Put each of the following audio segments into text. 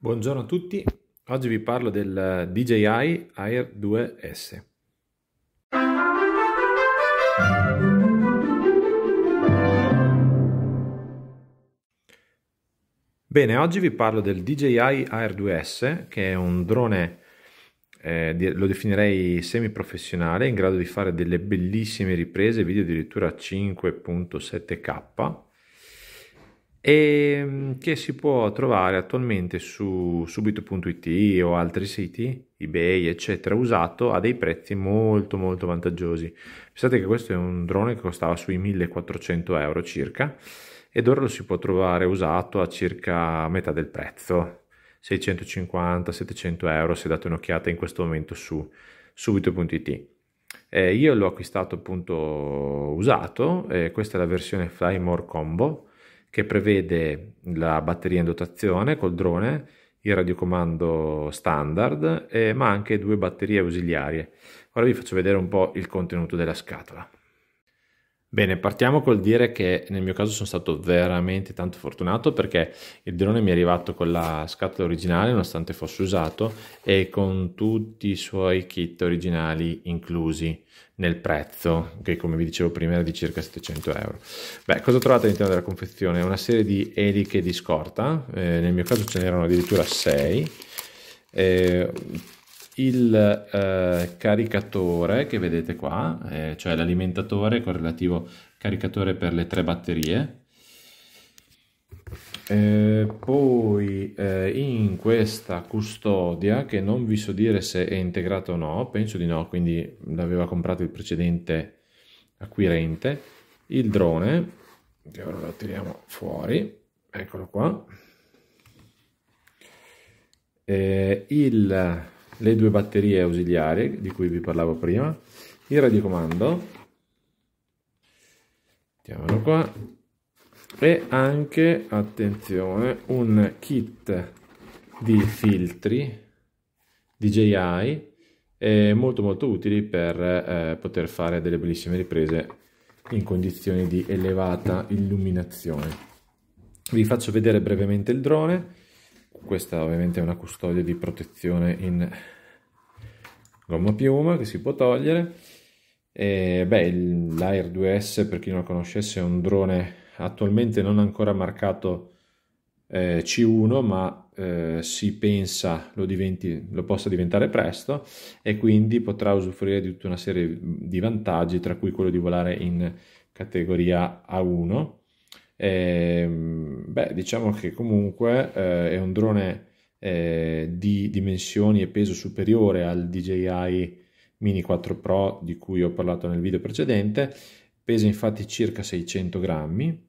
Buongiorno a tutti, oggi vi parlo del eh, DJI Air 2S. Bene, oggi vi parlo del DJI Air 2S che è un drone, eh, lo definirei semi-professionale, in grado di fare delle bellissime riprese, video addirittura 5.7k e ehm, che si può trovare attualmente su subito.it o altri siti, ebay eccetera, usato a dei prezzi molto molto vantaggiosi. Pensate che questo è un drone che costava sui 1400 euro circa ed ora lo si può trovare usato a circa metà del prezzo, 650-700 euro se date un'occhiata in questo momento su subito.it. Eh, io l'ho acquistato appunto usato, eh, questa è la versione Fly More Combo che prevede la batteria in dotazione col drone, il radiocomando standard, eh, ma anche due batterie ausiliarie. Ora vi faccio vedere un po' il contenuto della scatola. Bene, partiamo col dire che nel mio caso sono stato veramente tanto fortunato perché il drone mi è arrivato con la scatola originale nonostante fosse usato e con tutti i suoi kit originali inclusi nel prezzo che come vi dicevo prima era di circa 700 euro. Beh, cosa trovate all'interno della confezione? Una serie di eliche di scorta, eh, nel mio caso ce n'erano addirittura 6. Eh, il eh, caricatore che vedete qua, eh, cioè l'alimentatore con relativo caricatore per le tre batterie. Eh, poi eh, in questa custodia, che non vi so dire se è integrata o no, penso di no, quindi l'aveva comprato il precedente acquirente, il drone, che ora lo tiriamo fuori, eccolo qua, eh, il le due batterie ausiliarie di cui vi parlavo prima, il radiocomando, mettiamolo qua, e anche, attenzione, un kit di filtri DJI eh, molto molto utili per eh, poter fare delle bellissime riprese in condizioni di elevata illuminazione. Vi faccio vedere brevemente il drone questa ovviamente è una custodia di protezione in gomma piuma che si può togliere. E, beh, l'Air 2S, per chi non lo conoscesse, è un drone attualmente non ancora marcato eh, C1, ma eh, si pensa lo, diventi, lo possa diventare presto e quindi potrà usufruire di tutta una serie di vantaggi, tra cui quello di volare in categoria A1 e, ehm, beh, diciamo che comunque eh, è un drone eh, di dimensioni e peso superiore al DJI Mini 4 Pro di cui ho parlato nel video precedente, pesa infatti circa 600 grammi,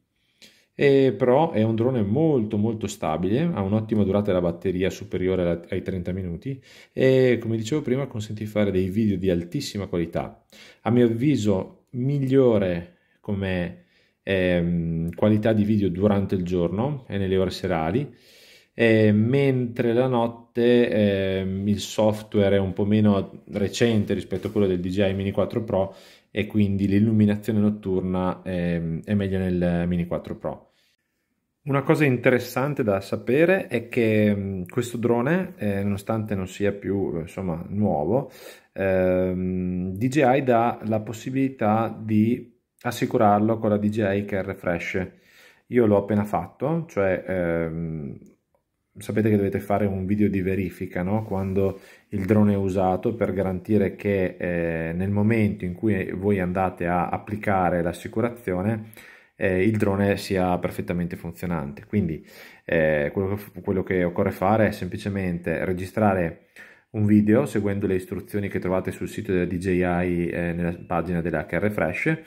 e però è un drone molto molto stabile, ha un'ottima durata della batteria superiore ai 30 minuti e come dicevo prima consente di fare dei video di altissima qualità. A mio avviso migliore come ehm, qualità di video durante il giorno e nelle ore serali, eh, mentre la notte ehm, il software è un po' meno recente rispetto a quello del DJI Mini 4 Pro e quindi l'illuminazione notturna ehm, è meglio nel Mini 4 Pro. Una cosa interessante da sapere è che ehm, questo drone, eh, nonostante non sia più insomma, nuovo, ehm, DJI dà la possibilità di assicurarlo con la DJI Care Refresh. Io l'ho appena fatto, cioè ehm, sapete che dovete fare un video di verifica no? quando il drone è usato per garantire che eh, nel momento in cui voi andate a applicare l'assicurazione eh, il drone sia perfettamente funzionante. Quindi eh, quello, che, quello che occorre fare è semplicemente registrare un video seguendo le istruzioni che trovate sul sito della DJI eh, nella pagina della HR Fresh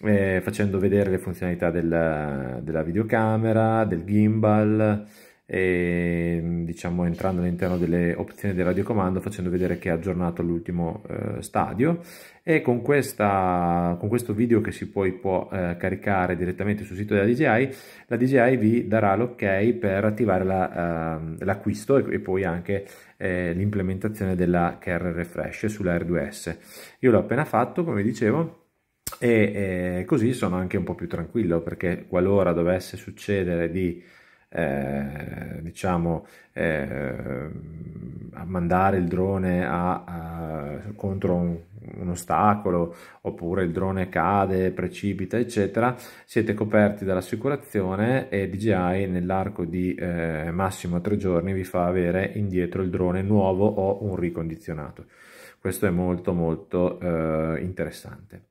eh, facendo vedere le funzionalità della, della videocamera, del gimbal, e, diciamo entrando all'interno delle opzioni del radiocomando facendo vedere che è aggiornato all'ultimo eh, stadio e con, questa, con, questo video che si poi può eh, caricare direttamente sul sito della DJI la DJI vi darà l'ok per attivare la, eh, l'acquisto e, e, poi anche eh, l'implementazione della Care Refresh sulla R2S io l'ho appena fatto come dicevo e eh, così sono anche un po' più tranquillo perché qualora dovesse succedere di eh, diciamo eh, mandare il drone a, a, contro un, un, ostacolo oppure il drone cade, precipita eccetera siete coperti dall'assicurazione e DJI nell'arco di eh, massimo tre giorni vi fa avere indietro il drone nuovo o un ricondizionato questo è molto molto eh, interessante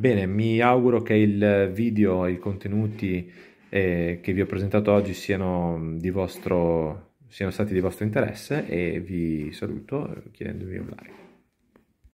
Bene, mi auguro che il video i contenuti eh, che vi ho presentato oggi siano, vostro, siano stati di vostro interesse e vi saluto eh, chiedendovi un like.